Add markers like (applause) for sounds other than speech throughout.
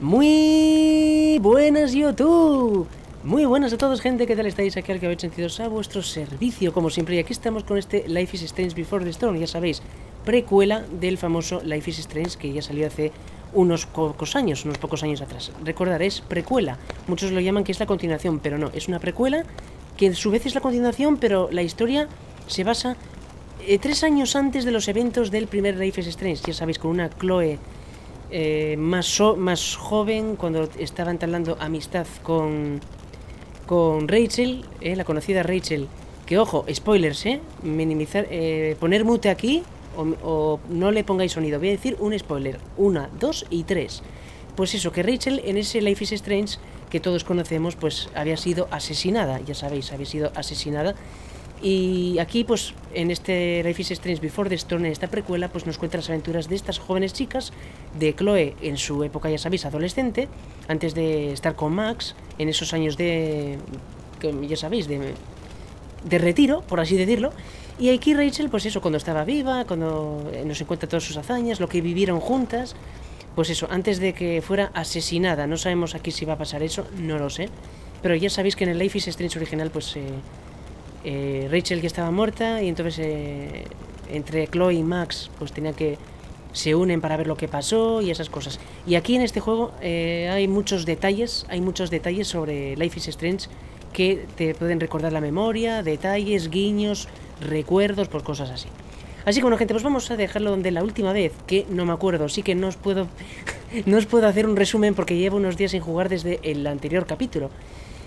Muy buenas YouTube. Muy buenas a todos gente, ¿qué tal estáis? Aquí al que habéis sentido a vuestro servicio, como siempre. Y aquí estamos con este Life is Strange Before the Storm, ya sabéis, precuela del famoso Life is Strange que ya salió hace unos pocos años, unos pocos años atrás. Recordar, es precuela. Muchos lo llaman que es la continuación, pero no, es una precuela que a su vez es la continuación, pero la historia se basa eh, tres años antes de los eventos del primer Life is Strange, ya sabéis, con una Chloe eh, más, más joven, cuando estaba entablando amistad con, con Rachel, eh, la conocida Rachel, que ojo, spoilers, ¿eh? Minimizar, eh, poner mute aquí o, o, no le pongáis sonido. Voy a decir un spoiler. Una, dos y tres. Pues eso, que Rachel en ese Life is Strange que todos conocemos, pues había sido asesinada. Ya sabéis, había sido asesinada y aquí, pues, en este Life is Strange Before the Storm, en esta precuela, pues nos cuenta las aventuras de estas jóvenes chicas, de Chloe en su época, ya sabéis, adolescente, antes de estar con Max, en esos años de, ya sabéis, de, de retiro, por así decirlo. Y aquí Rachel, pues eso, cuando estaba viva, cuando eh, nos encuentra todas sus hazañas, lo que vivieron juntas, pues eso, antes de que fuera asesinada. No sabemos aquí si va a pasar eso, no lo sé. Pero ya sabéis que en el Life is Strange original, pues... se... Eh, eh, Rachel que estaba muerta y entonces eh, entre Chloe y Max pues tenía que se unen para ver lo que pasó y esas cosas. Y aquí en este juego eh, hay muchos detalles, hay muchos detalles sobre Life is Strange que te pueden recordar la memoria, detalles, guiños, recuerdos, pues cosas así. Así que bueno, gente, pues vamos a dejarlo donde la última vez, que no me acuerdo, sí que no os puedo, (laughs) no os puedo hacer un resumen porque llevo unos días sin jugar desde el anterior capítulo.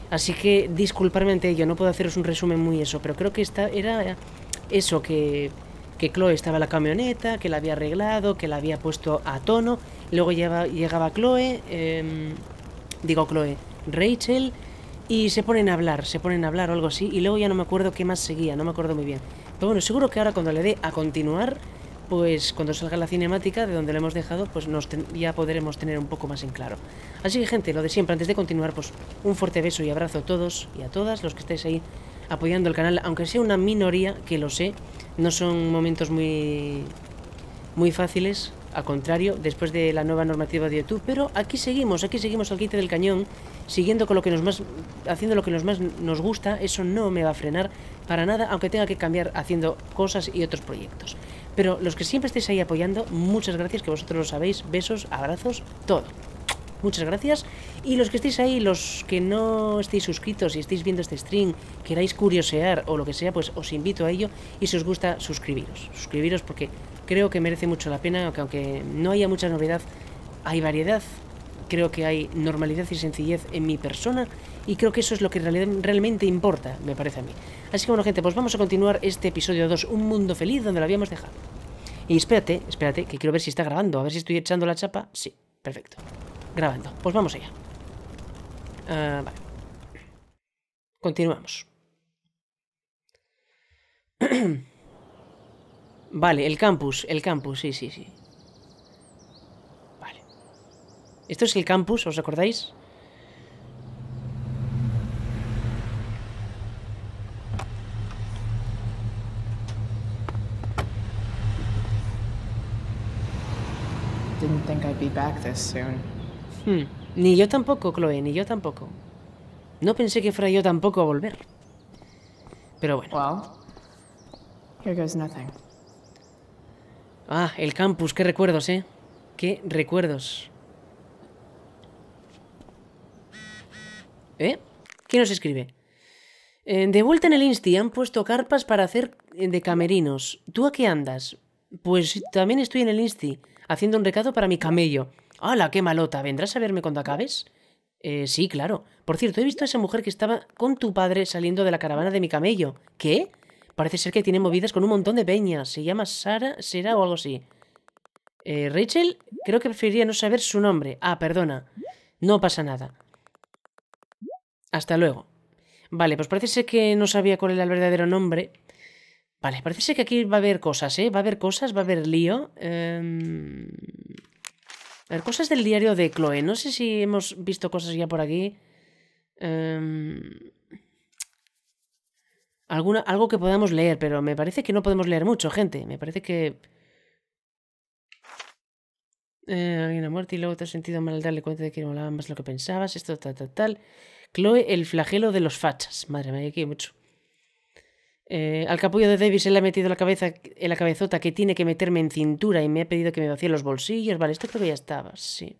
Así que disculparme ante ello, no puedo haceros un resumen muy eso, pero creo que esta era eso que Chloe estaba en la camioneta, que la había arreglado, que la había puesto a tono. Luego llegaba, Chloe, em, digo Chloe, Rachel, y se ponen a hablar, se ponen a hablar o algo así. Y luego ya no me acuerdo qué más seguía, no me acuerdo muy bien. Pero bueno, seguro que ahora cuando le dé a continuar, pues cuando salga la cinemática de donde lo hemos dejado, pues nos ya podremos tener un poco más en claro. Así que gente, lo de siempre, antes de continuar, pues un fuerte beso y abrazo a todos y a todas los que estáis ahí apoyando el canal, aunque sea una minoría, que lo sé, no son momentos muy, muy fáciles, al contrario, después de la nueva normativa de YouTube, pero aquí seguimos, aquí seguimos al quite del cañón, siguiendo con lo que nos más, haciendo lo que nos más nos gusta, eso no me va a frenar para nada, aunque tenga que cambiar haciendo cosas y otros proyectos. Pero los que siempre estéis ahí apoyando, muchas gracias, que vosotros lo sabéis. Besos, abrazos, todo. Muchas gracias. Y los que estéis ahí, los que no estéis suscritos y estéis viendo este stream, queráis curiosear o lo que sea, pues os invito a ello. Y si os gusta, suscribiros. Suscribiros porque creo que merece mucho la pena, aunque no haya mucha novedad, hay variedad. Creo que hay normalidad y sencillez en mi persona y creo que eso es lo que realmente importa, me parece a mí. Así que bueno, gente, pues vamos a continuar este episodio 2, Un Mundo Feliz, donde lo habíamos dejado. Y espérate, espérate, que quiero ver si está grabando, a ver si estoy echando la chapa. Sí, perfecto. Grabando. Pues vamos allá. Ah, vale. Continuamos. (clears throat) vale, el campus, el campus, sí, sí, sí. Vale. Esto es el campus, ¿os acordáis? Hmm. Ni yo tampoco, Chloe, ni yo tampoco. No pensé que fuera yo tampoco a volver. Pero bueno. Ah, el campus, qué recuerdos, ¿eh? Qué recuerdos. ¿Eh? ¿Quién nos escribe? Eh, de vuelta en el Insti han puesto carpas para hacer eh, de camerinos. ¿Tú a qué andas? Pues también estoy en el Insti, haciendo un recado para mi camello. ¡Hala, qué malota! ¿Vendrás a verme cuando acabes? Eh, sí, claro. Por cierto, he visto a esa mujer que estaba con tu padre saliendo de la caravana de mi camello. ¿Qué? Parece ser que tiene movidas con un montón de peñas. Se llama Sara, será o algo así. Eh, Rachel, creo que preferiría no saber su nombre. Ah, perdona. No pasa nada. Hasta luego. Vale, pues parece ser que no sabía cuál era el verdadero nombre, Vale, parece ser que aquí va a haber cosas, ¿eh? Va a haber cosas, va a haber lío. Eh... A ver, cosas del diario de Chloe. No sé si hemos visto cosas ya por aquí. Em, alguna, algo que podamos leer, pero me parece que no podemos leer mucho, gente. Me parece que... Eh, alguien muerte y luego te has sentido mal al darle cuenta de que no hablabas más lo que pensabas. Esto, tal, tal, tal. Chloe, el flagelo de los fachas. Madre mía, aquí mucho. Eh, al capullo de Davis se le ha metido la cabeza en la cabezota que tiene que meterme en cintura y me ha pedido que me vacíe los bolsillos. Vale, esto creo que ya estaba, sí.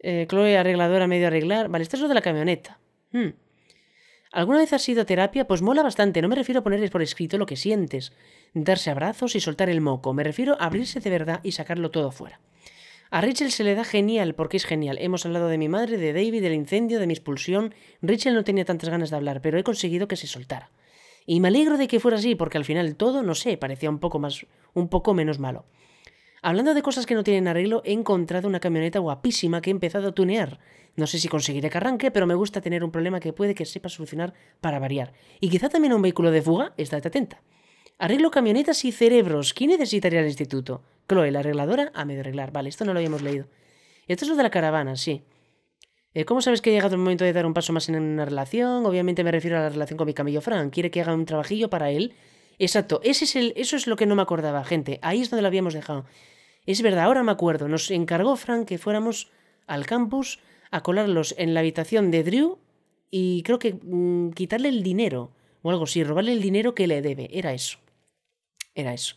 Eh, Chloe, arregladora, medio arreglar. Vale, esto es lo de la camioneta. Hmm. ¿Alguna vez has ido a terapia? Pues mola bastante. No me refiero a ponerles por escrito lo que sientes, darse abrazos y soltar el moco. Me refiero a abrirse de verdad y sacarlo todo fuera A Rachel se le da genial porque es genial. Hemos hablado de mi madre, de David, del incendio, de mi expulsión. Rachel no tenía tantas ganas de hablar, pero he conseguido que se soltara. Y me alegro de que fuera así, porque al final todo, no sé, parecía un poco más, un poco menos malo. Hablando de cosas que no tienen arreglo, he encontrado una camioneta guapísima que he empezado a tunear. No sé si conseguiré que arranque, pero me gusta tener un problema que puede que sepa solucionar para variar. Y quizá también un vehículo de fuga, estate atenta. Arreglo camionetas y cerebros. ¿Quién necesitaría el instituto? Chloe, la arregladora, a medio arreglar. Vale, esto no lo habíamos leído. Esto es lo de la caravana, sí. Eh, ¿Cómo sabes que ha llegado el momento de dar un paso más en una relación? Obviamente me refiero a la relación con mi camello Frank. Quiere que haga un trabajillo para él. Exacto, es el, eso es lo que no me acordaba, gente. Ahí es donde lo habíamos dejado. Es verdad, ahora me acuerdo. Nos encargó Frank que fuéramos al campus a colarlos en la habitación de Drew y creo que mm, quitarle el dinero o algo así, robarle el dinero que le debe. Era eso. Era eso.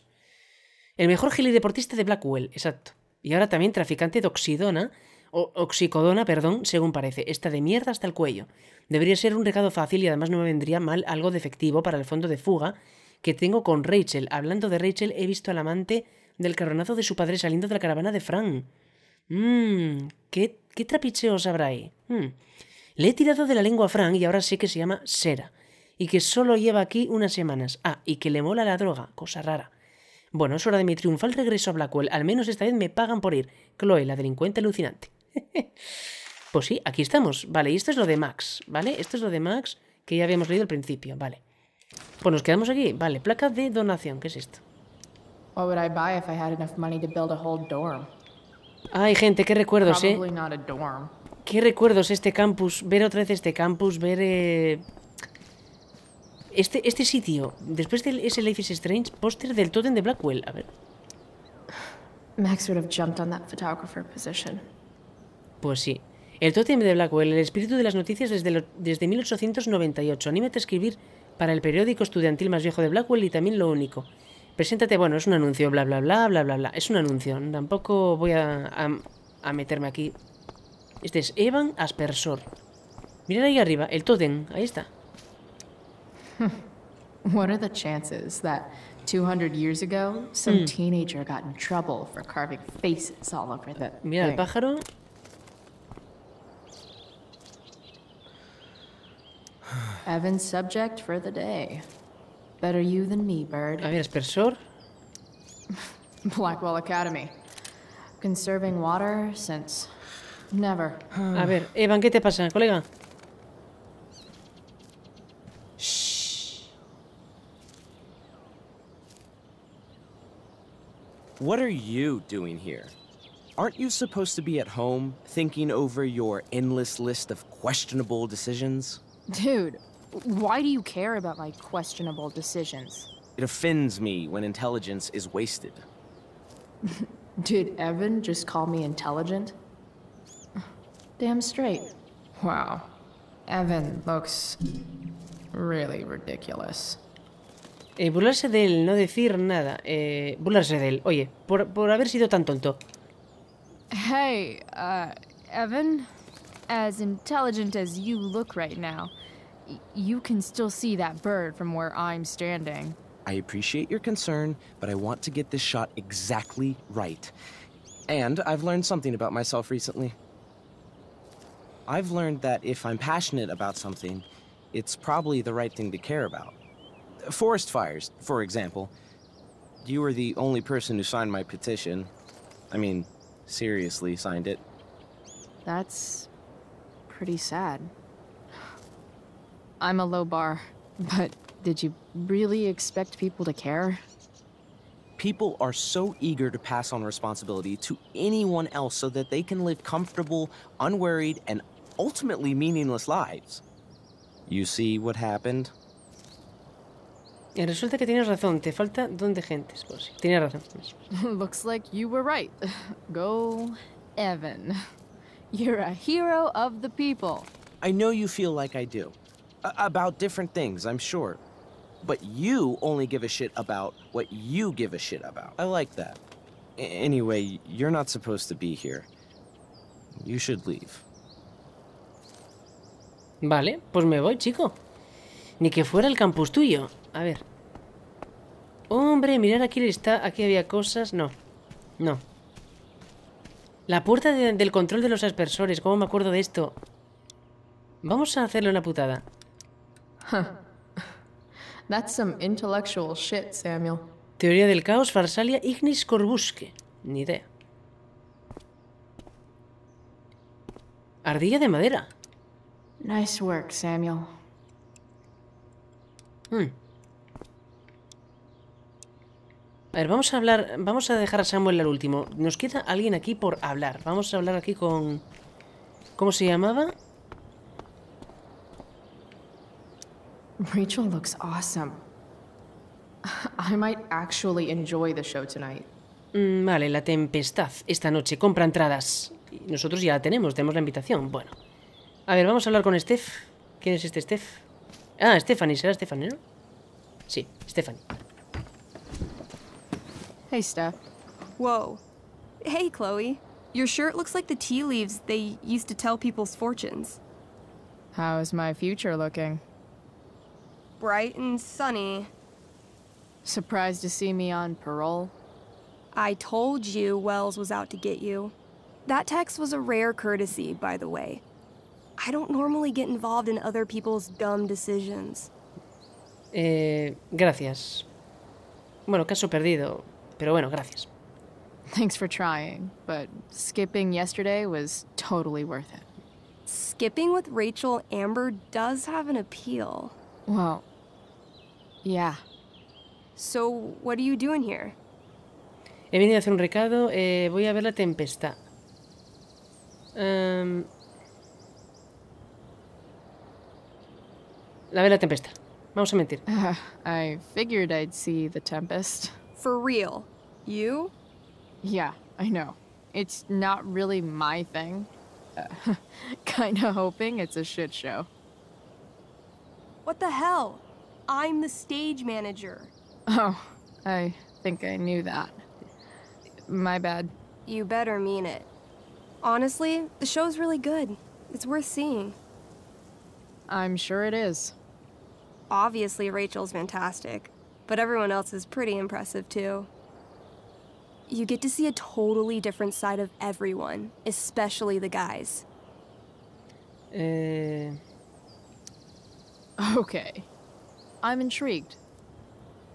El mejor gilideportista de Blackwell, exacto. Y ahora también traficante de oxidona o oxicodona, perdón, según parece, está de mierda hasta el cuello. Debería ser un recado fácil y además no me vendría mal algo de efectivo para el fondo de fuga que tengo con Rachel. Hablando de Rachel, he visto al amante del carronazo de su padre saliendo de la caravana de Frank. Mm, ¿qué, trapicheos habrá ahí? Mm. Le he tirado de la lengua a Frank y ahora sé que se llama Sera. Y que solo lleva aquí unas semanas. Ah, y que le mola la droga, cosa rara. Bueno, es hora de mi triunfal regreso a Blackwell. Al menos esta vez me pagan por ir. Chloe, la delincuente alucinante. (laughs) pues sí, aquí estamos. Vale, y esto es lo de Max, ¿vale? Esto es lo de Max que ya habíamos leído al principio, vale. Pues nos quedamos aquí. Vale, placa de donación. ¿Qué es esto? Ay, gente, qué recuerdos, ¿eh? Qué recuerdos este campus, ver otra vez este campus, ver... Eh, este, este sitio, después de ese Life is Strange, póster del Totem de Blackwell, a ver. Max have jumped on that photographer pues sí. El totem de Blackwell, el espíritu de las noticias desde, desde 1898. Anímate a escribir para el periódico estudiantil más viejo de Blackwell y también lo único. Preséntate, bueno, es un anuncio, bla, bla, bla, bla, bla, bla. Es un anuncio. Tampoco voy a, meterme aquí. Este es Evan Aspersor. Mira ahí arriba, el totem. Ahí está. (laughs) What are the chances that 200 years ago some hmm. teenager got in trouble for carving faces all over Mira el pájaro Evan's subject for the day. Better you than me, Bird. A ver, (laughs) Blackwell Academy. Conserving water since never. A ver, Evan, ¿qué te pasa, colega? Shh. What are you doing here? Aren't you supposed to be at home, thinking over your endless list of questionable decisions? Dude, why do you care about my questionable decisions? It offends me when intelligence is wasted. (laughs) Did Evan just call me intelligent? Damn straight. Wow. Evan looks really ridiculous. Eh, burlarse de él, no decir nada. Eh, burlarse de él. Oye, por, por haber sido tan tonto. Hey, uh, Evan, as intelligent as you look right now, you can still see that bird from where I'm standing. I appreciate your concern, but I want to get this shot exactly right. And I've learned something about myself recently. I've learned that if I'm passionate about something, it's probably the right thing to care about. Forest fires, for example. You were the only person who signed my petition. I mean, seriously signed it. That's pretty sad. I'm a low bar, but did you really expect people to care? People are so eager to pass on responsibility to anyone else so that they can live comfortable, unworried, and ultimately meaningless lives. You see what happened? Resulta que tienes razón, te falta don gentes, pues. Tienes razón. (laughs) Looks like you were right. (laughs) Go, Evan. (laughs) You're a hero of the people. I know you feel like I do. about different things, I'm sure. But you only give a shit about what you give a shit about. I like that. anyway, you're not supposed to be here. You should leave. Vale, pues me voy, chico. Ni que fuera el campus tuyo. A ver. Hombre, mirar aquí está. Aquí había cosas. No. No. La puerta del control de los aspersores. ¿Cómo me acuerdo de esto? Vamos a hacerle una putada. (laughs) Teoría del caos, Farsalia, Ignis Corbusque. Ni idea. Ardilla de madera. Nice work, Samuel. Hmm. A ver, vamos a hablar, vamos a dejar a Samuel al último. Nos queda alguien aquí por hablar. Vamos a hablar aquí con... ¿Cómo se llamaba? Rachel looks awesome. (laughs) I might actually enjoy the show tonight. Mm, vale, la tempestad. Esta noche compra entradas. Nosotros ya la tenemos, tenemos la invitación. Bueno. A ver, vamos a hablar con Steph. ¿Quién es este Steph? Ah, Stephanie, será Stephanie, ¿no? Sí, Stephanie. Hey, Steph. Whoa. Hey, Chloe. Your shirt looks like the tea leaves they used to tell people's fortunes. How's my future looking? bright and sunny. Surprised to see me on parole? I told you Wells was out to get you. That text was a rare courtesy, by the way. I don't normally get involved in other people's dumb decisions. Eh, gracias. Bueno, caso perdido, pero bueno, gracias. Thanks for trying, but skipping yesterday was totally worth it. Skipping with Rachel Amber does have an appeal. Well, yeah. So, what are you doing here? He venido a hacer un recado. Eh, voy a ver la tempestad. Um... La ver la tempestad. Vamos a mentir. Uh, (laughs) I figured I'd see the tempest. For real? You? Yeah, I know. It's not really my thing. Uh, (laughs) kinda hoping it's a shit show. What the hell? I'm the stage manager. Oh, I think I knew that. My bad. You better mean it. Honestly, the show's really good. It's worth seeing. I'm sure it is. Obviously, Rachel's fantastic, but everyone else is pretty impressive too. You get to see a totally different side of everyone, especially the guys. Uh, okay. I'm intrigued.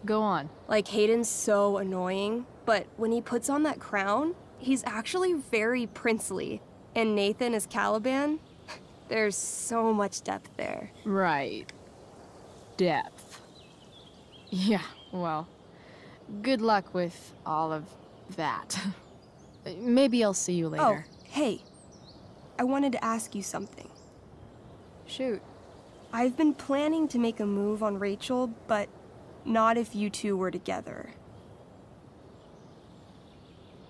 Go on. Like, Hayden's so annoying, but when he puts on that crown, he's actually very princely. And Nathan is Caliban. (laughs) There's so much depth there. Right. Depth. Yeah, well, good luck with all of that. (laughs) Maybe I'll see you later. Oh, hey. I wanted to ask you something. Shoot. I've been planning to make a move on Rachel, but not if you two were together.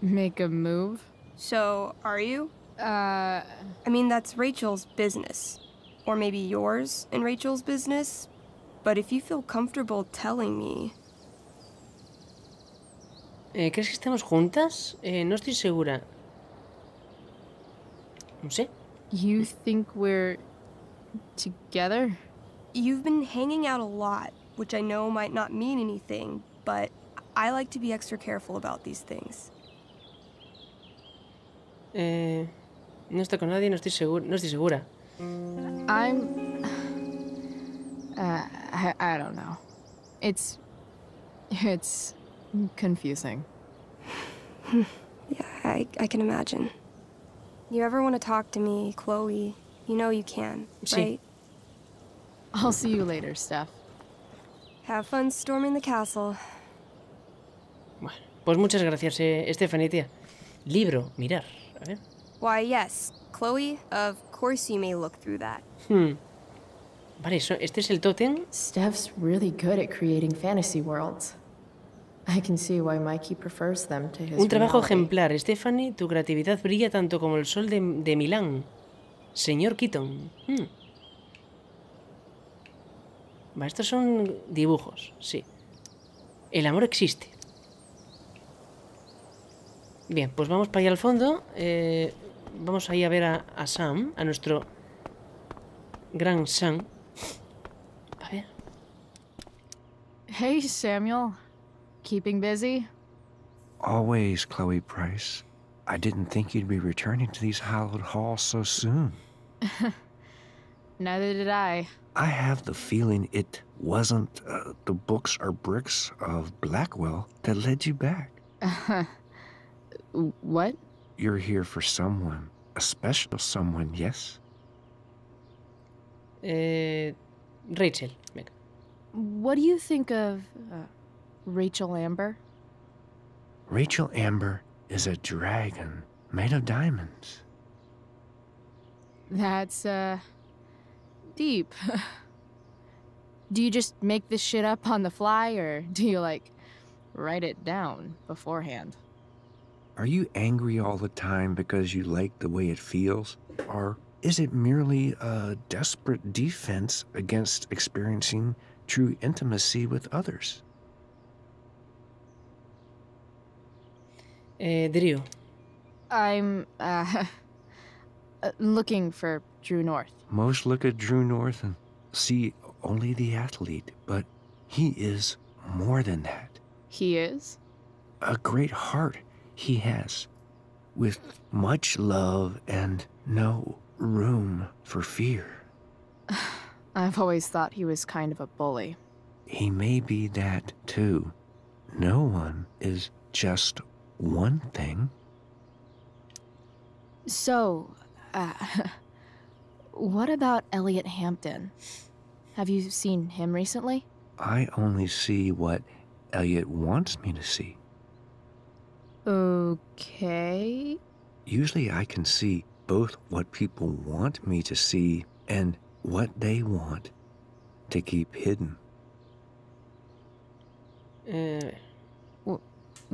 Make a move? So, are you? Uh... I mean, that's Rachel's business. Or maybe yours and Rachel's business. But if you feel comfortable telling me... Eh, ¿Crees que estamos juntas? Eh, no estoy segura. No sé. You think we're together? You've been hanging out a lot, which I know might not mean anything, but I like to be extra careful about these things. Eh, no está con nadie, no estoy, segura, no estoy segura. I'm... (sighs) Uh, I, I don't know. It's... It's confusing. (laughs) yeah, I, I can imagine. You ever want to talk to me, Chloe, You know you can, right? I'll see you later, Steph. Have fun storming the castle. Bueno, pues muchas gracias, eh, Stephanie, tía. Libro, mirar. A ver. Why, yes, Chloe, of course you may look through that. Hmm. Vale, so, este es el tótem. Steph's really good at creating fantasy worlds. I can see why Mikey prefers them to his Un trabajo reality. ejemplar, Stephanie. Tu creatividad brilla tanto como el sol de, de Milán. Señor Keaton. Hmm. estos son dibujos, sí. El amor existe. Bien, pues vamos para allá al fondo. Eh, vamos ahí a ver a, Sam, a nuestro gran Sam. A ver. Hey, Samuel. Keeping busy? Always, Chloe Price. I didn't think you'd be returning to these hallowed halls so soon. (laughs) Neither did I. I have the feeling it wasn't uh, the books or bricks of Blackwell that led you back. (laughs) what? You're here for someone, a special someone, yes? Uh, Rachel. What do you think of uh, Rachel Amber? Rachel Amber is a dragon made of diamonds. That's, uh, deep. (laughs) do you just make this shit up on the fly, or do you, like, write it down beforehand? Are you angry all the time because you like the way it feels? Or is it merely a desperate defense against experiencing true intimacy with others? Eh, Drew. I'm uh, (laughs) looking for Drew North. Most look at Drew North and see only the athlete, but he is more than that. He is? A great heart he has, with much love and no room for fear. (sighs) I've always thought he was kind of a bully. He may be that too. No one is just one thing. So, uh, (laughs) what about Elliot Hampton? Have you seen him recently? I only see what Elliot wants me to see. Okay. Usually I can see both what people want me to see and what they want to keep hidden. Uh.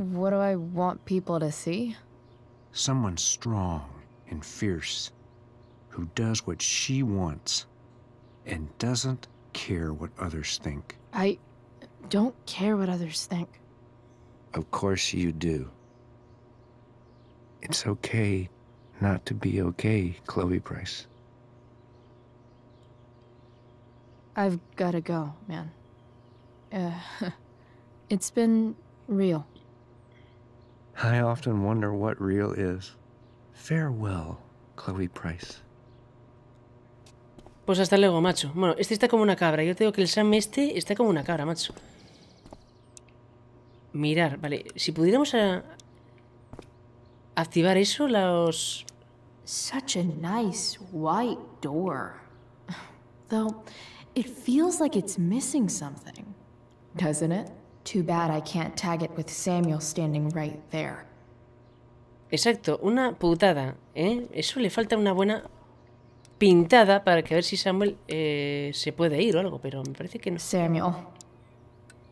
What do I want people to see? Someone strong and fierce who does what she wants and doesn't care what others think. I don't care what others think. Of course you do. It's okay not to be okay, Chloe Price. I've gotta go, man. Uh, (laughs) it's been real. I often wonder what real is. Farewell, Chloe Price. Pues hasta luego, macho. Bueno, este está como una cabra. Yo te digo que el Sam este está como una cabra, macho. Mirar, vale. Si pudiéramos a... Eh, activar eso, los... Such a nice white door. (laughs) Though, it feels like it's missing something, doesn't it? Exacto, una putada, ¿eh? Eso le falta una buena pintada para que a ver si Samuel eh, se puede ir o algo, pero me parece que no. Samuel.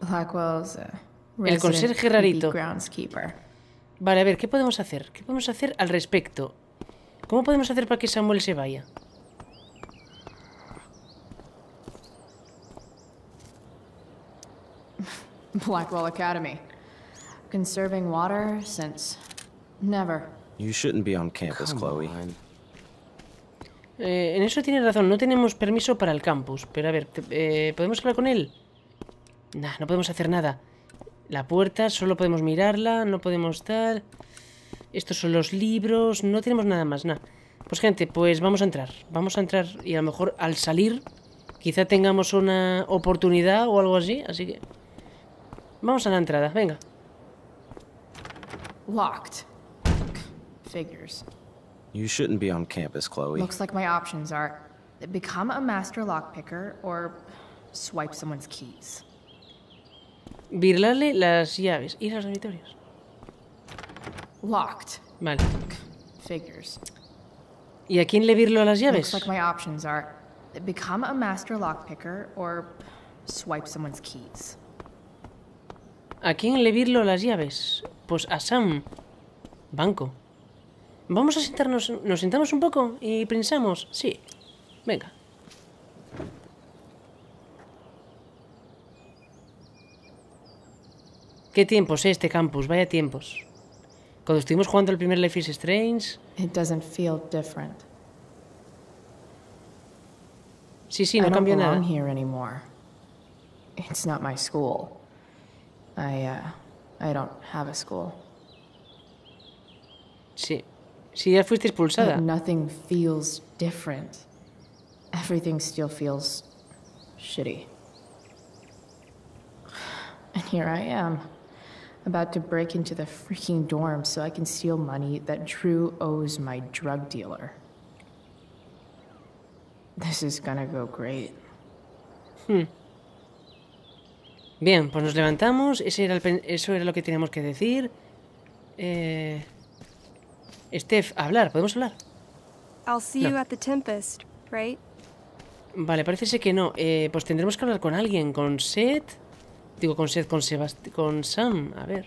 Blackwell's El conserje rarito. Vale, a ver, ¿qué podemos hacer? ¿Qué podemos hacer al respecto? ¿Cómo podemos hacer para que Samuel se vaya? (laughs) Blackwell Academy. Conserving water since never. You shouldn't be on campus, Chloe. Eh, en eso tiene razón, no tenemos permiso para el campus. Pero a ver, eh, ¿podemos hablar con él? Nah, no podemos hacer nada. La puerta, solo podemos mirarla, no podemos estar. Estos son los libros, no tenemos nada más, nada. Pues gente, pues vamos a entrar. Vamos a entrar y a lo mejor al salir quizá tengamos una oportunidad o algo así. Así que Vamos a la entrada, venga. Locked. Figures. You shouldn't be on campus, Chloe. Looks like my options are become a master lockpicker or swipe someone's keys. Virlarle las llaves y los dormitorios. Locked. Vale. Figures. ¿Y a quién le virlo las llaves? Looks like my options are become a master lockpicker or swipe someone's keys. ¿A quién le virlo las llaves? Pues a Sam. Banco. Vamos a sentarnos... ¿Nos sentamos un poco? ¿Y pensamos? Sí. Venga. Qué tiempos es eh, este campus, vaya tiempos. Cuando estuvimos jugando el primer Life is Strange... It doesn't feel different. Sí, sí, no cambió nada. It's not my school. I, uh, I don't have a school. Sí. Sí, ya fuiste expulsada. But nothing feels different. Everything still feels shitty. And here I am, about to break into the freaking dorm so I can steal money that Drew owes my drug dealer. This is gonna go great. Hmm. Bien, pues nos levantamos. eso era lo que teníamos que decir. Eh... Steph, hablar, podemos hablar. Vale, parece ser que no. Eh, pues tendremos que hablar con alguien, con Seth. Digo, con Seth, con con Sam. A ver.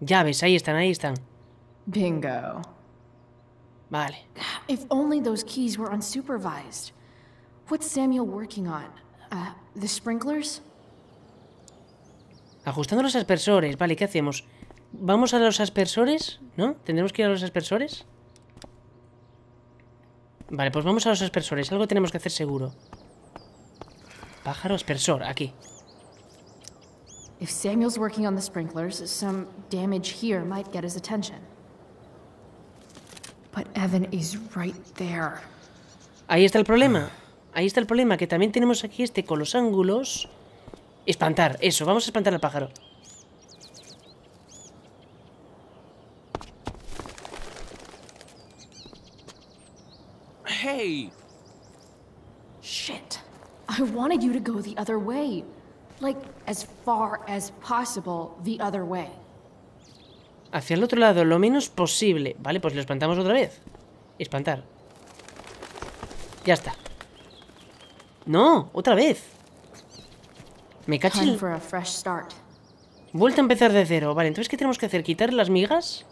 Llaves, ahí están, ahí están. Bingo. Vale. If Samuel uh, sprinklers? Ajustando los aspersores. Vale, ¿qué hacemos? Vamos a los aspersores, ¿no? ¿Tendremos que ir a los aspersores? Vale, pues vamos a los aspersores. Algo tenemos que hacer seguro. Pájaro aspersor, aquí. Ahí está el problema. Ahí está el problema, que también tenemos aquí este con los ángulos. Espantar, eso, vamos a espantar al pájaro. Hey. Shit. I wanted you to go the other way. Like as far as possible the other way. Hacia el otro lado, lo menos posible. Vale, pues lo espantamos otra vez. Espantar. Ya está. No, otra vez. Me cacho. El... Vuelta a empezar de cero. Vale, entonces ¿qué tenemos que hacer? ¿Quitar las migas?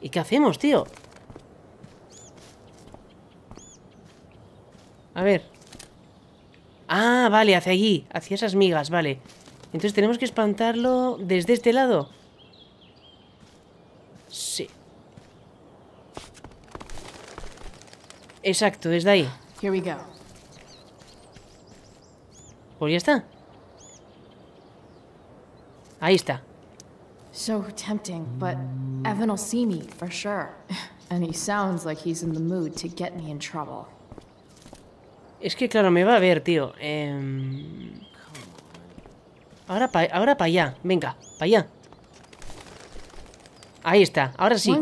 ¿Y qué hacemos, tío? A ver. Ah, vale, hacia allí. Hacia esas migas, vale. Entonces tenemos que espantarlo desde este lado. Exacto, desde ahí. Here we go. Pues ya está. Ahí está. So tempting, but Evan will see me for sure. And he sounds like he's in the mood to get me in trouble. Es que claro, me va a ver, tío. Eh... Ahora para ahora pa allá, venga, para allá. Ahí está, ahora sí.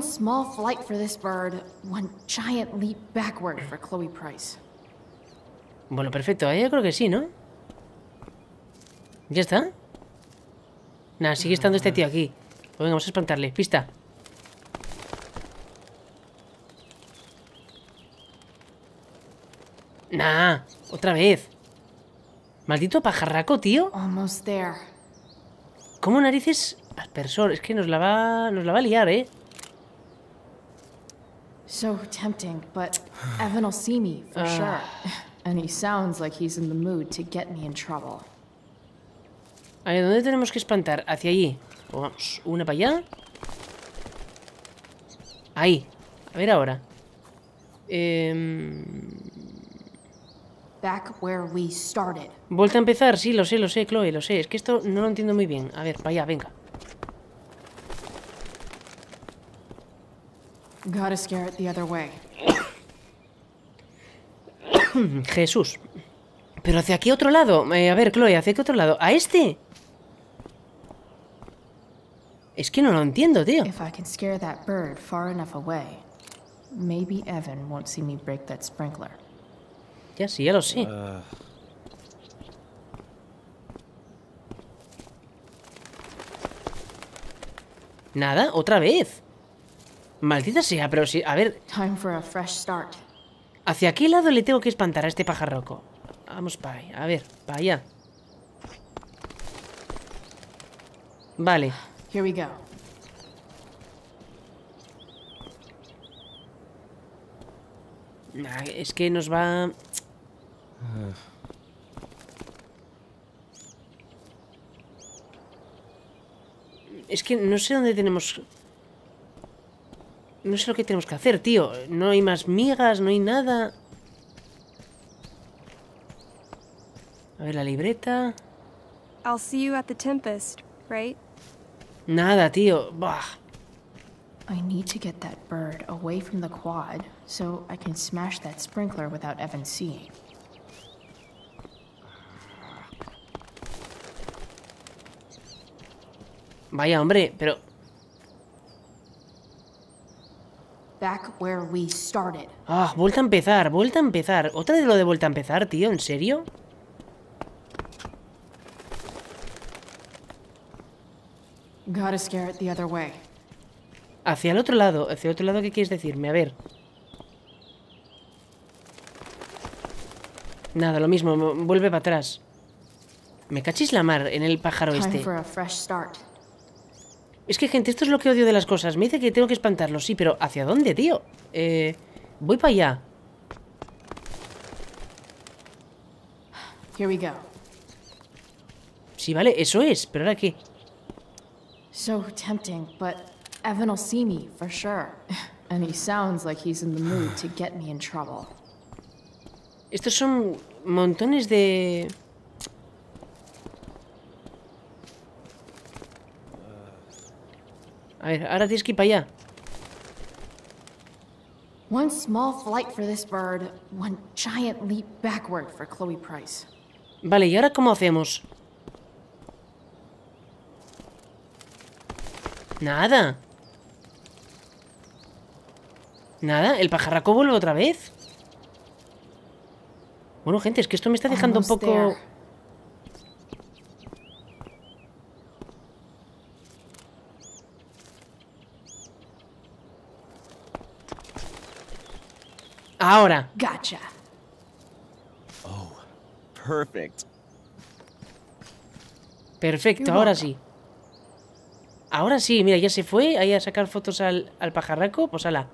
Bueno, perfecto, ahí ¿eh? yo creo que sí, ¿no? ¿Ya está? Nah, sigue estando este tío aquí. Pues venga, vamos a espantarle. Pista. Nah, otra vez. Maldito pajarraco, tío. ¿Cómo narices Aspersor, es que nos la va, nos la va a liar, ¿eh? So tempting, but Evan will see me for ah. sure. And he sounds like he's in the mood to get me in trouble. A ¿dónde tenemos que espantar? Hacia allí. vamos una para allá. Ahí. A ver ahora. Em, Back where we started. Vuelta a empezar, sí, lo sé, lo sé, Chloe, lo sé. Es que esto no lo entiendo muy bien. A ver, para allá, venga. Gotta scare it the other way. (coughs) Jesús. ¿Pero hacia aquí otro lado? Eh, a ver, Chloe, ¿hacia qué otro lado? ¿A este? Es que no lo entiendo, tío. If I can scare that bird far enough away, maybe Evan won't see me break that sprinkler. Ya sí, ya lo sé. Ah. Nada, otra vez. Maldita sea, pero si... A ver... ¿Hacia qué lado le tengo que espantar a este pajarroco? Vamos para ahí. A ver, para allá. Vale. Ah, es que nos va... Ah. Es que no sé dónde tenemos... No sé lo que tenemos que hacer, tío. No hay más migas, no hay nada. A ver la libreta. I'll see you at the Tempest, right? Nada, tío. Bah. I need to get that bird away from the quad so I can smash that sprinkler without Evan seeing. Vaya, hombre, pero Ah, vuelta a empezar, vuelta a empezar. Otra de lo de vuelta a empezar, tío, ¿en serio? Hacia el otro lado, hacia el otro lado, ¿qué quieres decirme? A ver. Nada, lo mismo, vuelve para atrás. Me cachis la mar en el pájaro este. Es que, gente, esto es lo que odio de las cosas. Me dice que tengo que espantarlo, sí, pero ¿hacia dónde, tío? Eh, voy para allá. Here we go. Sí, vale, eso es. Pero ahora qué. So tempting, but Evan will see me for sure. (laughs) And he sounds like he's in the mood to get me in trouble. Estos son montones de A ver, ahora tienes que ir para allá. Vale, ¿y ahora cómo hacemos? Nada. Nada, el pajarraco vuelve otra vez. Bueno, gente, es que esto me está dejando un poco... Ahora. Oh, perfect. Perfecto, ahora sí. Ahora sí, mira, ya se fue ahí a sacar fotos al, pajarraco. Pues ala.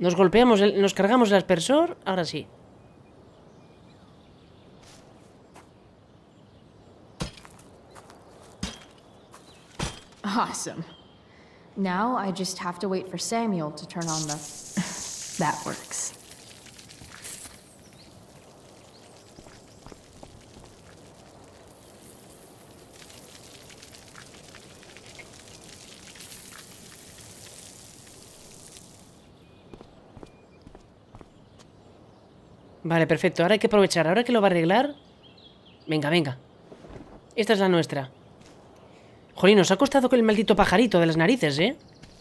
Nos golpeamos, nos cargamos el aspersor. Ahora sí. Awesome. Now I just have to wait for Samuel to turn on the That works. Vale, perfecto. Ahora hay que aprovechar. Ahora que lo va a arreglar... Venga, venga. Esta es la nuestra. Jolín, nos ha costado con el maldito pajarito de las narices, ¿eh?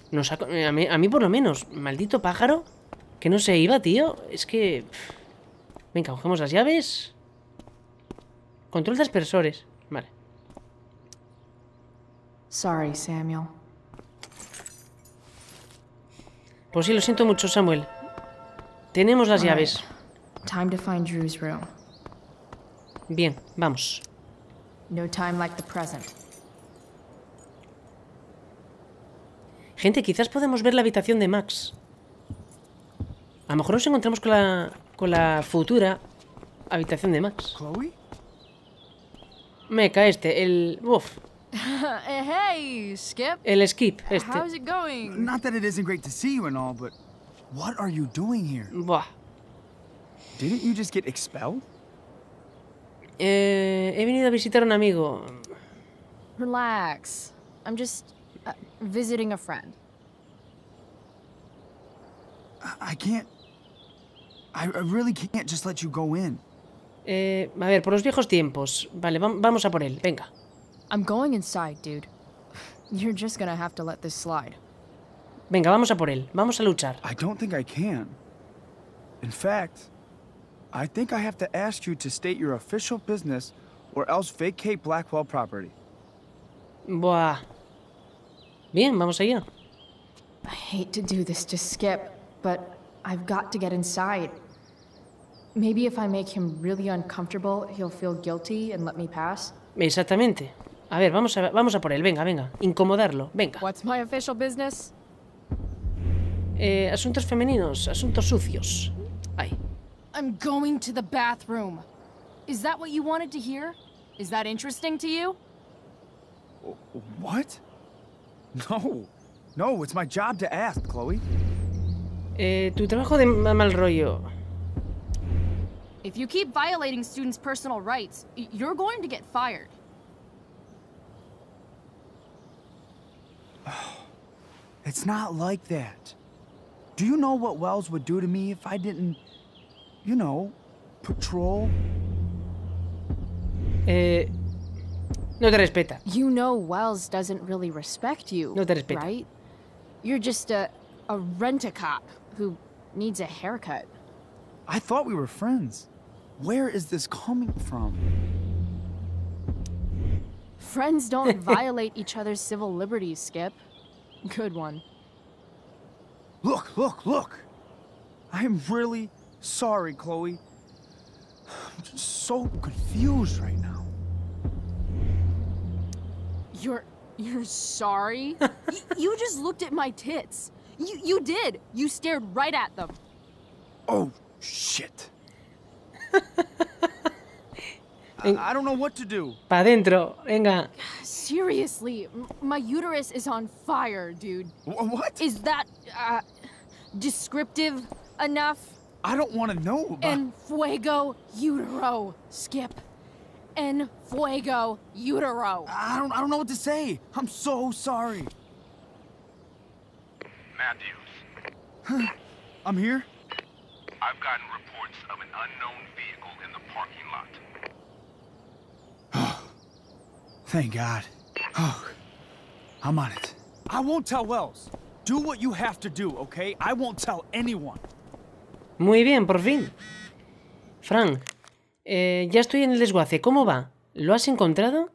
Nos a, a mí por lo menos. Maldito pájaro. Que no se iba, tío. Es que... Venga, cogemos las llaves. Control de aspersores. Vale. Sorry, Samuel. Pues sí, lo siento mucho, Samuel. Tenemos las llaves. Bien, vamos. No Gente, quizás podemos ver la habitación de Max. A lo mejor nos encontramos con la, con la futura habitación de Max. ¿Chloe? Meca este, el... Uf. (laughs) Eh, hey, Skip. El Skip, este. How's it going? Not that it isn't great to see you and all, but what are you doing here? Buah. Didn't you just get expelled? Eh, he venido a visitar a un amigo. Relax. I'm just uh, visiting a friend. I can't. I really can't just let you go in. Eh, a ver, por los viejos tiempos. Vale, vamos a por él. Venga. I'm going inside, dude. (laughs) You're just gonna have to let this slide. Venga, vamos a por él. Vamos a luchar. I don't think I can. In fact, I think I have to ask you to state your official business or else vacate Blackwell property. Buah. Bien, vamos allá. I hate to do this to Skip, but I've got to get inside. Maybe if I make him really uncomfortable, he'll feel guilty and let me pass. Exactamente. A ver, vamos a, vamos a por él. Venga, venga. Incomodarlo. Venga. What's my official business? Eh, asuntos femeninos, asuntos sucios. Ay. I'm going to the bathroom. Is that what you wanted to hear? Is that interesting to you? What? No. No, it's my job to ask, Chloe. Eh, tu trabajo de mal rollo. If you keep violating students' personal rights, you're going to get fired. (sighs) It's not like that. Do you know what Wells would do to me if I didn't, you know, patrol? Eh, no te respeta. You know Wells doesn't really respect you, no te respeta. right? You're just a, a rent-a-cop who needs a haircut. I thought we were friends. Where is this coming from? Friends don't (laughs) violate each other's civil liberties, Skip. Good one. Look, look, look! I'm really sorry, Chloe. I'm just so confused right now. You're... you're sorry? (laughs) you just looked at my tits. You, you did. You stared right at them. Oh, shit. (laughs) I don't know what to do. Pa dentro, venga. Seriously, my uterus is on fire, dude. What? Is that uh, descriptive enough? I don't want to know about... En fuego utero, Skip. En fuego utero. I don't, I don't know what to say. I'm so sorry. Matthews. Huh. I'm here? I've gotten reports of an unknown vehicle in the parking lot. Oh, (sighs) thank God. Oh, (sighs) I'm on it. I won't tell Wells. Do what you have to do, okay? I won't tell anyone. Muy bien, por fin. Frank, eh, ya estoy en el desguace. ¿Cómo va? ¿Lo has encontrado?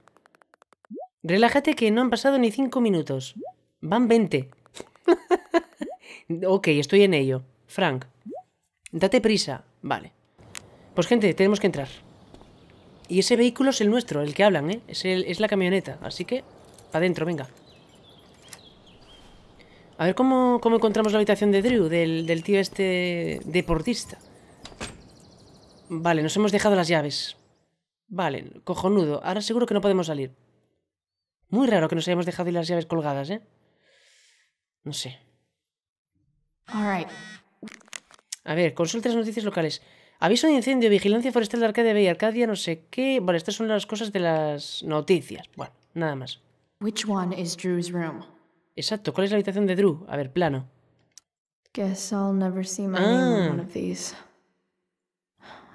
Relájate que no han pasado ni 5 minutos. Van 20. Ok, estoy en ello. Frank, date prisa. Vale. Pues gente, tenemos que entrar. Y ese vehículo es el nuestro, el que hablan, ¿eh? Es, es la camioneta, así que... adentro, venga. A ver cómo, encontramos la habitación de Drew, del, del tío este deportista. Vale, nos hemos dejado las llaves. Vale, cojonudo. Ahora seguro que no podemos salir. Muy raro que nos hayamos dejado las llaves colgadas, ¿eh? No sé. A ver, consulta las noticias locales. Aviso de incendio, vigilancia forestal de Arcadia Bay, Arcadia no sé qué... Vale, estas son las cosas de las noticias. Bueno, nada más. Which one is Drew's room? Exacto, ¿cuál es la habitación de Drew? A ver, plano. Guess I'll never see my ah. one of these.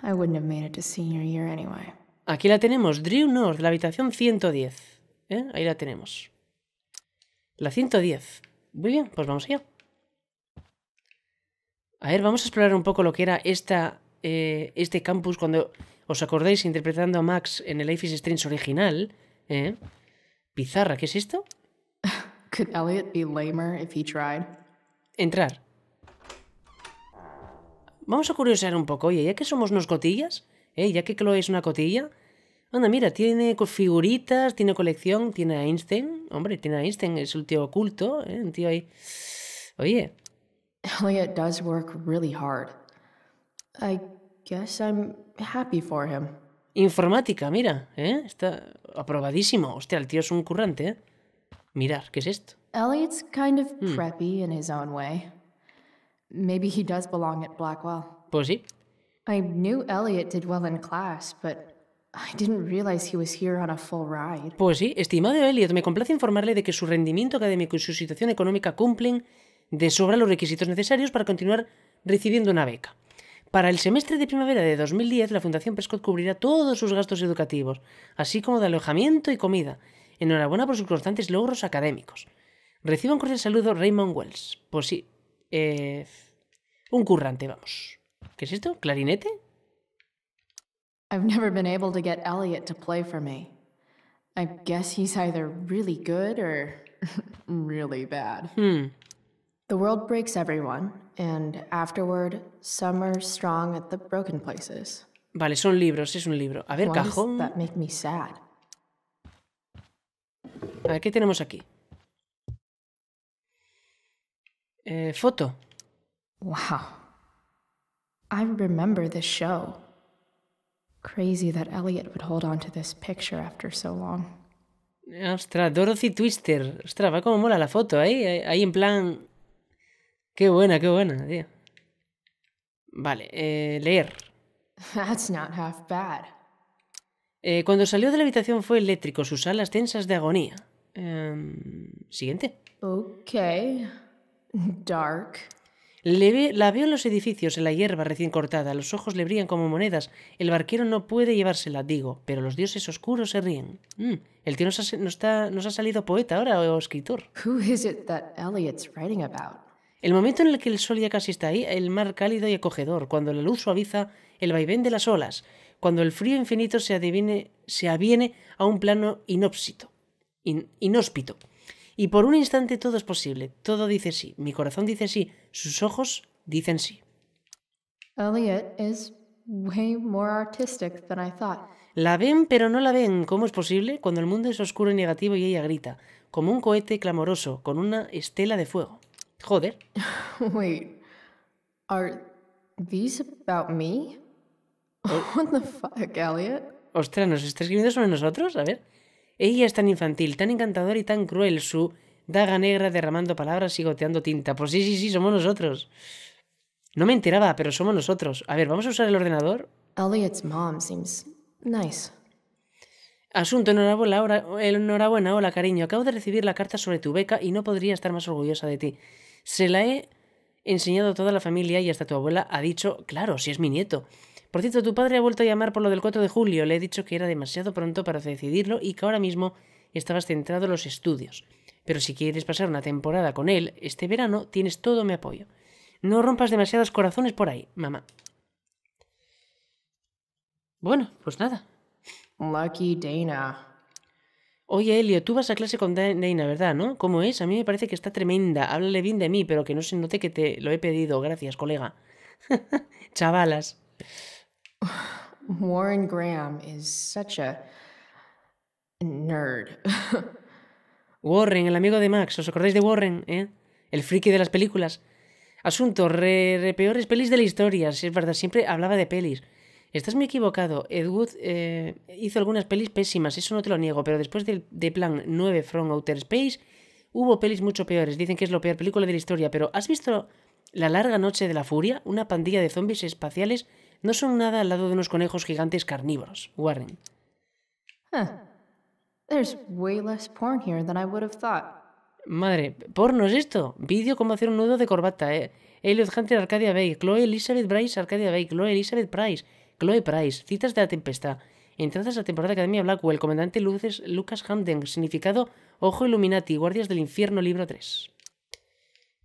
I wouldn't have made it to senior year anyway. Aquí la tenemos, Drew North, la habitación 110. ¿eh? Ahí la tenemos. La 110. Muy bien, pues vamos allá. A ver, vamos a explorar un poco lo que era eh, este campus cuando os acordáis interpretando a Max en el Life is original. ¿eh? Pizarra, ¿qué es esto? (laughs) Could Elliot be lamer if he tried? Entrar. Vamos a curiosear un poco, oye, ya que somos unos cotillas, ¿eh? ya que Chloe es una cotilla, anda, mira, tiene figuritas, tiene colección, tiene a Einstein, hombre, tiene a Einstein, es un tío oculto, ¿eh? un tío ahí. Oye, Elliot (laughs) does work really hard. I guess I'm happy for him. Informática, mira, ¿eh? Está aprobadísimo. Hostia, el tío es un currante, ¿eh? Mirar, ¿qué es esto? Elliot's kind of hmm. preppy in his own way. Maybe he does belong at Blackwell. Pues sí. I knew Elliot did well in class, but I didn't realize he was here on a full ride. Pues sí, estimado Elliot, me complace informarle de que su rendimiento académico y su situación económica cumplen de sobra los requisitos necesarios para continuar recibiendo una beca. Para el semestre de primavera de 2010, la Fundación Prescott cubrirá todos sus gastos educativos, así como de alojamiento y comida. Enhorabuena por sus constantes logros académicos. Reciba un cordial saludo Raymond Wells. Pues sí, eh, un currante, vamos. ¿Qué es esto? ¿Clarinete? I've never been able to Elliot to play for me. I guess he's either really good or (laughs) really bad. Hmm. The world breaks everyone, and afterward, some are strong at the broken places. Vale, son libros, es un libro. A ver, Why cajón. Does that make me sad? A ver, ¿qué tenemos aquí? Eh, foto. Wow. I remember this show. Crazy that Elliot would hold on to this picture after so long. Ostras, Dorothy Twister. Ostras, va como mola la foto ahí. Ahí en plan Qué buena, qué buena, tío. Vale, eh, leer. (laughs) That's not half bad. Eh, cuando salió de la habitación fue eléctrico, sus alas tensas de agonía. Em, siguiente. Ok. Dark. la veo en los edificios, en la hierba recién cortada. Los ojos le brillan como monedas. El barquero no puede llevársela, digo, pero los dioses oscuros se ríen. Mm, el tío nos ha, nos ha salido poeta ahora o escritor. Who is it that Elliot's writing about? El momento en el que el sol ya casi está ahí, el mar cálido y acogedor, cuando la luz suaviza el vaivén de las olas, cuando el frío infinito se, aviene a un plano inóspito. inhóspito. Y por un instante todo es posible, todo dice sí, mi corazón dice sí, sus ojos dicen sí. La ven pero no la ven. ¿Cómo es posible? Cuando el mundo es oscuro y negativo y ella grita, como un cohete clamoroso, con una estela de fuego. Joder. (laughs) are about me? Oh. (laughs) What the fuck, Elliot? Ostras, ¿nos está escribiendo sobre nosotros? A ver. Ella es tan infantil, tan encantadora y tan cruel. Su daga negra derramando palabras y goteando tinta. Pues sí, sí, sí, somos nosotros. No me enteraba, pero somos nosotros. A ver, vamos a usar el ordenador. Elliot's mom seems nice. Asunto, enhorabuena, hola, enhorabuena, hola cariño. Acabo de recibir la carta sobre tu beca y no podría estar más orgullosa de ti. Se la he enseñado a toda la familia y hasta tu abuela ha dicho, claro, si es mi nieto. Por cierto, tu padre ha vuelto a llamar por lo del 4 de julio. Le he dicho que era demasiado pronto para decidirlo y que ahora mismo estabas centrado en los estudios. Pero si quieres pasar una temporada con él este verano, tienes todo mi apoyo. No rompas demasiados corazones por ahí, mamá. Bueno, pues nada. Lucky Dana. Oye, Elio, tú vas a clase con Dana, ¿verdad? ¿No? ¿Cómo es? A mí me parece que está tremenda. Háblale bien de mí, pero que no se note que te lo he pedido. Gracias, colega. (laughs) Chavalas. (sighs) Warren Graham is such a nerd. (laughs) Warren, el amigo de Max. ¿Os acordáis de Warren, eh? El friki de las películas. Asunto, re, peores pelis de la historia. Si es verdad, siempre hablaba de pelis. Estás muy equivocado. Ed Wood eh, hizo algunas pelis pésimas, eso no te lo niego, pero después de, Plan 9 From Outer Space hubo pelis mucho peores. Dicen que es la peor película de la historia, pero ¿has visto La larga noche de la furia? Una pandilla de zombies espaciales no son nada al lado de unos conejos gigantes carnívoros, Warren. Madre, porno es esto. Vídeo cómo hacer un nudo de corbata, eh. Elliot Hunter, Arcadia Bay. Chloe Elizabeth Bryce, Arcadia Bay. Chloe Elizabeth Price. Chloe Price, Citas de la Tempestad, Entradas a la temporada de Academia Blackwell, Comandante Luces, Lucas Hamden, Significado, Ojo Illuminati, Guardias del Infierno, Libro 3.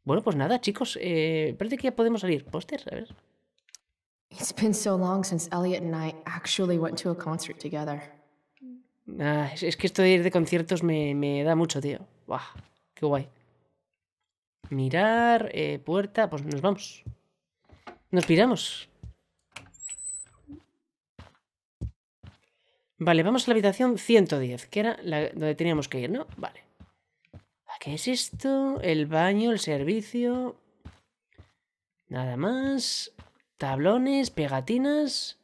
Bueno, pues nada, chicos, eh, parece que ya podemos salir. Póster, a ver. It's been so long since Elliot and I actually went to a concert together. Ah, es, que esto de ir de conciertos me, me da mucho, tío. Buah, qué guay. Mirar, eh, puerta, pues nos vamos. Nos piramos. Vale, vamos a la habitación 110, que era la donde teníamos que ir, ¿no? Vale. Ah, ¿Qué es esto? El baño, el servicio... Nada más. Tablones, pegatinas...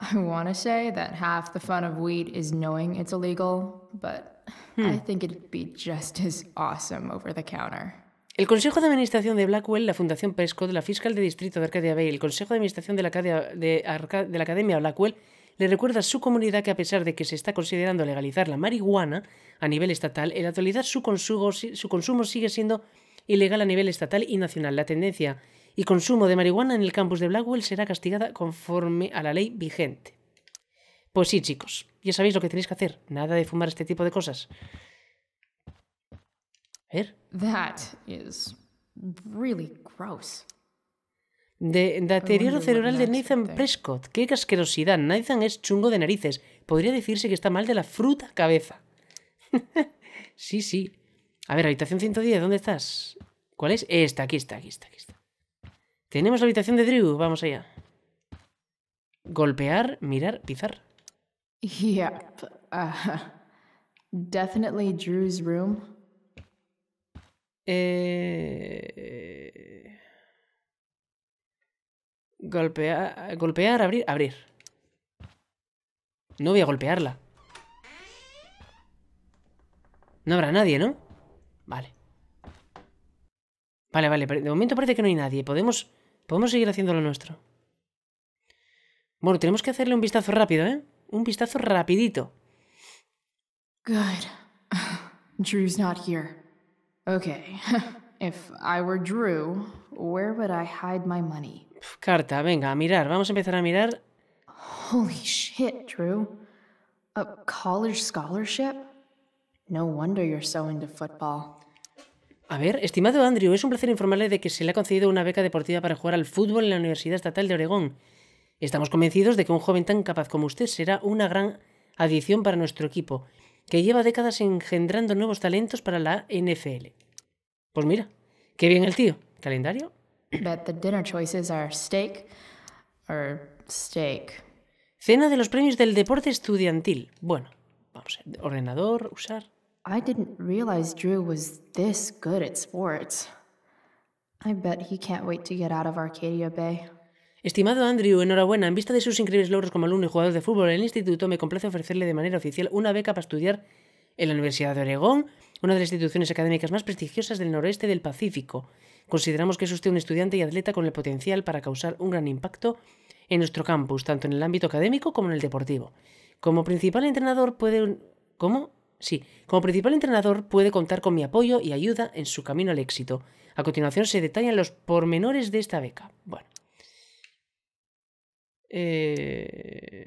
I want to say that half the fun of weed is knowing it's illegal, but I hmm. think it'd be just as awesome over the counter. El Consejo de Administración de Blackwell, la Fundación Prescott, la Fiscal de Distrito de Arcadia Bay y el Consejo de Administración de la, Academia, de, Blackwell le recuerda a su comunidad que a pesar de que se está considerando legalizar la marihuana a nivel estatal, en la actualidad su su consumo sigue siendo ilegal a nivel estatal y nacional. La tendencia y consumo de marihuana en el campus de Blackwell será castigada conforme a la ley vigente. Pues sí, chicos, ya sabéis lo que tenéis que hacer. Nada de fumar este tipo de cosas ver. That is really gross. De, deterioro cerebral de Nathan este. Prescott. Qué casquerosidad! Nathan es chungo de narices. Podría decirse que está mal de la fruta cabeza. (laughs) sí, sí. A ver, habitación 110, ¿dónde estás? ¿Cuál es? Esta, aquí está, aquí está, aquí está. Tenemos la habitación de Drew, vamos allá. Golpear, mirar, pizar. Yeah, uh, (laughs) definitely Drew's room. Eh, golpear, abrir, abrir. No voy a golpearla. No habrá nadie, ¿no? Vale. Vale, vale. De momento parece que no hay nadie. Podemos, podemos seguir haciendo lo nuestro. Bueno, tenemos que hacerle un vistazo rápido, ¿eh? Un vistazo rapidito. Good. (sighs) Drew's not here. Okay. (laughs) If I were Drew, where would I hide my money? Carta, venga, a mirar. Vamos a empezar a mirar. Holy shit, Drew. A college scholarship? No wonder you're so into football. A ver, estimado Andrew, es un placer informarle de que se le ha concedido una beca deportiva para jugar al fútbol en la Universidad Estatal de Oregón. Estamos convencidos de que un joven tan capaz como usted será una gran adición para nuestro equipo que lleva décadas engendrando nuevos talentos para la NFL. Pues mira, qué bien el tío. ¿Calendario? Cena de los premios del deporte estudiantil. Bueno, vamos, a ver, ordenador, usar. I didn't realize Drew was this good at sports. I bet he can't wait to get out of Arcadia Bay. Estimado Andrew, enhorabuena. En vista de sus increíbles logros como alumno y jugador de fútbol en el instituto, me complace ofrecerle de manera oficial una beca para estudiar en la Universidad de Oregón, una de las instituciones académicas más prestigiosas del noroeste del Pacífico. Consideramos que es usted un estudiante y atleta con el potencial para causar un gran impacto en nuestro campus, tanto en el ámbito académico como en el deportivo. Como principal entrenador puede... ¿Cómo? Sí, como principal entrenador puede contar con mi apoyo y ayuda en su camino al éxito. A continuación se detallan los pormenores de esta beca. Bueno, eh,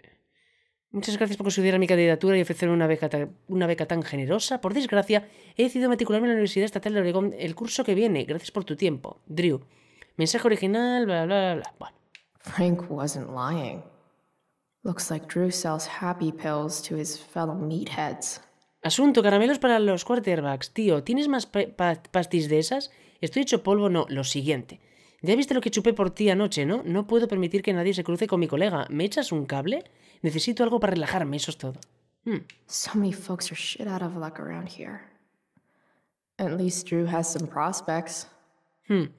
muchas gracias por considerar mi candidatura y ofrecerme una beca, tan, generosa. Por desgracia, he decidido matricularme en la Universidad Estatal de Oregón el curso que viene. Gracias por tu tiempo. Drew. Mensaje original, bla, bla, bla, Frank wasn't lying. Looks like Drew sells happy pills to his fellow meatheads. Asunto, caramelos para los quarterbacks. Tío, ¿tienes más pastis de esas? Estoy hecho polvo, no. Lo siguiente. Ya viste lo que chupé por ti anoche, ¿no? No puedo permitir que nadie se cruce con mi colega. ¿Me echas un cable? Necesito algo para relajarme, eso es todo. Hmm. folks shit out of luck around here. At least Drew has some prospects. Hmm.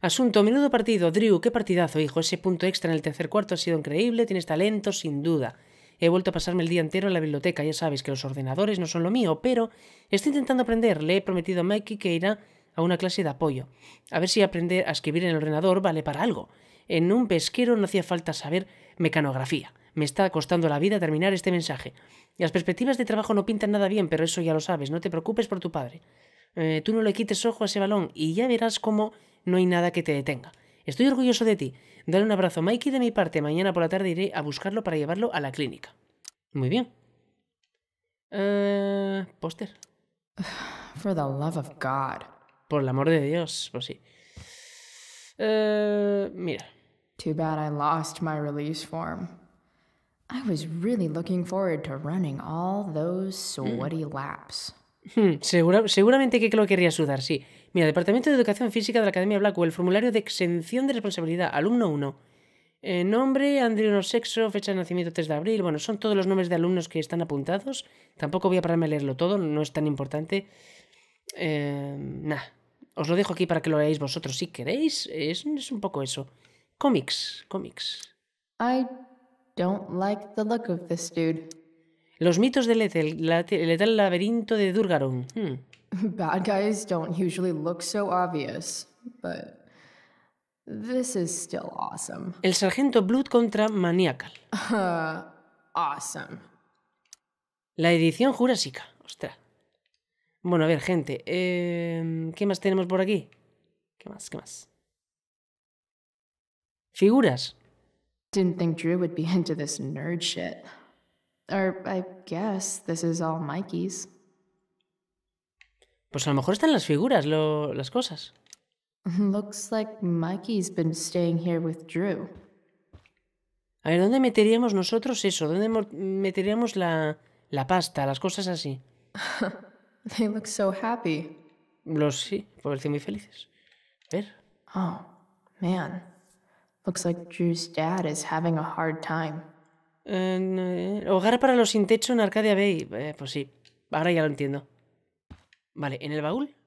Asunto, menudo partido. Drew, qué partidazo, hijo. Ese punto extra en el tercer cuarto ha sido increíble. Tienes talento, sin duda. He vuelto a pasarme el día entero en la biblioteca. Ya sabes que los ordenadores no son lo mío, pero estoy intentando aprender. Le he prometido a Mikey que irá a una clase de apoyo. A ver si aprender a escribir en el ordenador vale para algo. En un pesquero no hacía falta saber mecanografía. Me está costando la vida terminar este mensaje. Las perspectivas de trabajo no pintan nada bien, pero eso ya lo sabes, no te preocupes por tu padre. Eh, tú no le quites ojo a ese balón y ya verás cómo no hay nada que te detenga. Estoy orgulloso de ti. Dale un abrazo a Mikey de mi parte. Mañana por la tarde iré a buscarlo para llevarlo a la clínica. Muy bien. Eh, póster. (sighs) For the love of God. Por el amor de Dios, pues sí. Eh, mira. Too bad I seguramente que lo quería sudar, sí. Mira, Departamento de Educación Física de la Academia Blackwell, formulario de exención de responsabilidad, alumno 1. Eh, nombre, andrino sexo, fecha de nacimiento 3 de abril. Bueno, son todos los nombres de alumnos que están apuntados. Tampoco voy a pararme a leerlo todo, no es tan importante. Eh, Nada. Os lo dejo aquí para que lo leáis vosotros si queréis. Es, un poco eso. Cómics, cómics. Los mitos del el letal laberinto de Durgaron. Hmm. (laughs) Bad guys don't usually look so obvious, but this is still awesome. El sargento Blood contra Maniacal. (laughs) awesome. La edición jurásica. Ostras. Bueno, a ver, gente. Em, ¿Qué más tenemos por aquí? ¿Qué más? ¿Qué más? Figuras. Pues a lo mejor están las figuras, lo, las cosas. (laughs) A ver, ¿dónde meteríamos nosotros eso? ¿Dónde meteríamos la, la pasta, las cosas así? (laughs) (laughs) They look so happy. Los sí, parecen muy felices. A ver. Oh, man. Looks like Drew's dad is having a hard time. Eh, hogar para los sin techo en Arcadia Bay. Eh, pues sí, ahora ya lo entiendo. Vale, en el baúl